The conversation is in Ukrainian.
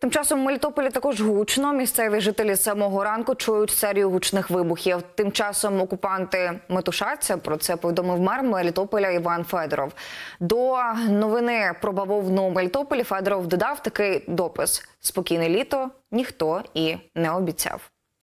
Тим часом в Мелітополі також гучно. Місцеві жителі з самого ранку чують серію гучних вибухів. Тим часом окупанти метушаться. Про це повідомив мер Мелітополя Іван Федоров. До новини про бавовну Мелітополі Федоров додав такий допис: спокійне літо ніхто і не обіцяв.